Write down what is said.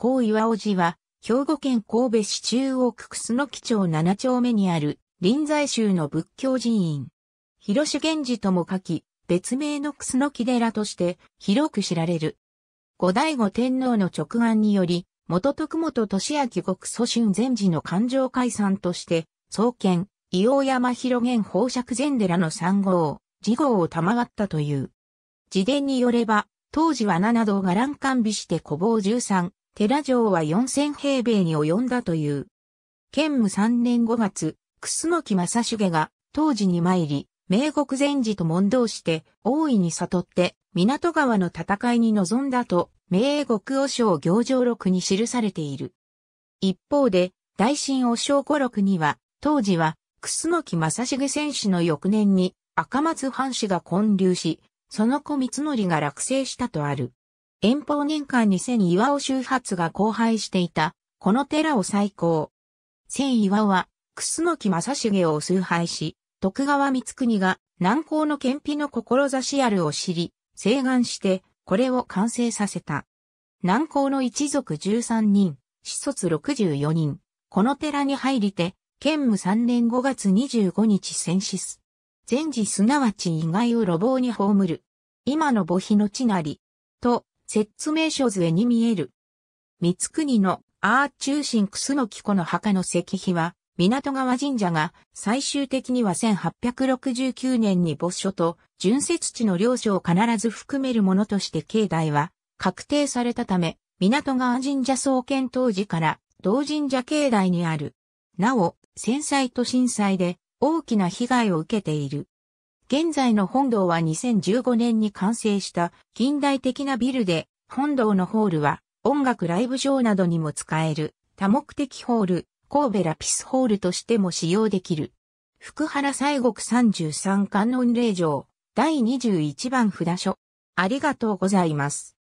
高岩尾寺は、兵庫県神戸市中央区楠木町七丁目にある、臨済宗の仏教寺院。広重源氏とも書き、別名の楠木寺として広く知られる。後醍醐天皇の直案により、元徳本俊明国祖春禅寺の環状解散として、創建、伊王山広源宝釈禅寺の三号、次号を賜ったという。自伝によれば、当時は七道が乱完備して古坊十三、寺城は4000平米に及んだという。建武3年5月、楠木正重が当時に参り、明国禅寺と問答して大いに悟って港川の戦いに臨んだと、明国和尚行上録に記されている。一方で、大臣和尚五録には、当時は、楠木正重戦士の翌年に赤松藩士が混流し、その子三則が落成したとある。遠方年間に千岩尾周発が荒廃していた、この寺を再興。千岩尾は、楠木正重を崇拝し、徳川光国が南高の憲秘の志あるを知り、請願して、これを完成させた。南高の一族13人、子卒64人、この寺に入りて、建務3年5月25日戦死。す。前時すなわち意外を路傍に葬る。今の墓碑の地なり。と、説明書図絵に見える。三国のアー中心楠木子の墓の石碑は、港川神社が最終的には1869年に墓所と純設地の領所を必ず含めるものとして境内は確定されたため、港川神社創建当時から同神社境内にある。なお、戦災と震災で大きな被害を受けている。現在の本堂は2015年に完成した近代的なビルで、本堂のホールは音楽ライブ場などにも使える多目的ホール、神戸ラピスホールとしても使用できる。福原西国33観音霊場第21番札所。ありがとうございます。